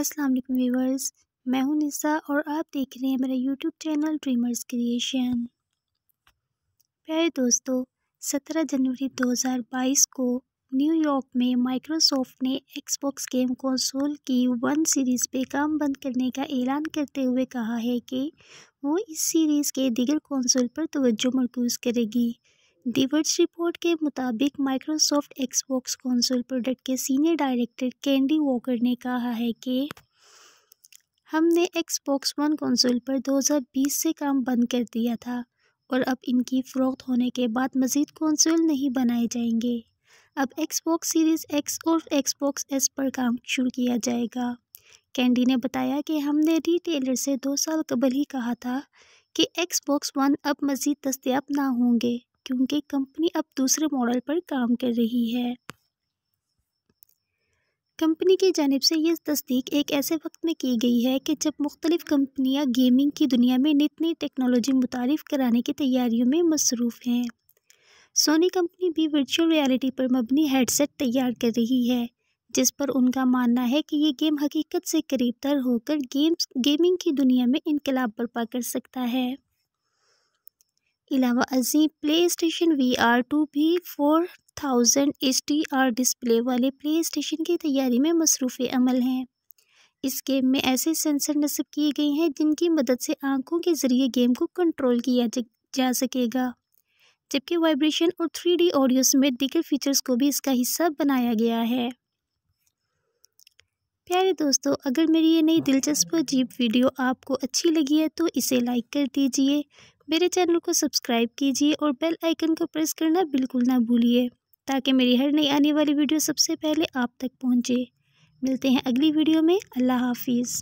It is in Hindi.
अस्सलाम वालेकुम व्यूवर्स मैं हूं निसा और आप देख रहे हैं मेरा यूट्यूब चैनल ड्रीमर्स क्रिएशन प्यारे दोस्तों 17 जनवरी 2022 को न्यूयॉर्क में माइक्रोसॉफ्ट ने एक्सबॉक्स गेम कंसोल की वन सीरीज़ पे काम बंद करने का ऐलान करते हुए कहा है कि वो इस सीरीज़ के दिगर कंसोल पर तवज्जो मरकूज़ करेगी डीवर्स रिपोर्ट के मुताबिक माइक्रोसॉफ्ट एक्सबॉक्स कंसोल प्रोडक्ट के सीनियर डायरेक्टर कैंडी वॉकर ने कहा है कि हमने एक्सबॉक्स वन कंसोल पर 2020 से काम बंद कर दिया था और अब इनकी फ़रोख्त होने के बाद मज़ीद कंसोल नहीं बनाए जाएंगे अब एक्सबॉक्स सीरीज़ एक्स और एक्सबॉक्स एस पर काम शुरू किया जाएगा कैंडी ने बताया कि हमने रिटेलर से दो साल कबल ही कहा था कि एक्सबॉक्स वन अब मज़ीद दस्तियाब ना होंगे क्योंकि कंपनी अब दूसरे मॉडल पर काम कर रही है कंपनी की जानब से यह तस्दीक एक ऐसे वक्त में की गई है कि जब मुख्तलिफ कंपनियां गेमिंग की दुनिया में नित नई टेक्नोलॉजी मुतारफ़ कराने की तैयारियों में मसरूफ़ हैं सोनी कंपनी भी वर्चुअल रियलिटी पर मबनी हेडसेट तैयार कर रही है जिस पर उनका मानना है कि ये गेम हकीकत से करीब तर होकर गेम्स गेमिंग की दुनिया में इनकलाब बर्पा कर सकता है अलावा अजी PlayStation V R two भी four thousand H D R display वाले प्ले स्टेशन की तैयारी में मसरूफ़ अमल हैं इस गेम में ऐसे सेंसर नस्ब किए गए हैं जिनकी मदद से आंखों के ज़रिए गेम को कंट्रोल किया जा सकेगा जबकि वाइब्रेशन और थ्री डी ऑडियो समेत दिगर फीचर्स को भी इसका हिस्सा बनाया गया है प्यारे दोस्तों अगर मेरी ये नई दिलचस्प अजीब वीडियो आपको अच्छी लगी है तो इसे लाइक कर दीजिए मेरे चैनल को सब्सक्राइब कीजिए और बेल आइकन को प्रेस करना बिल्कुल ना भूलिए ताकि मेरी हर नई आने वाली वीडियो सबसे पहले आप तक पहुँचे मिलते हैं अगली वीडियो में अल्लाह हाफिज़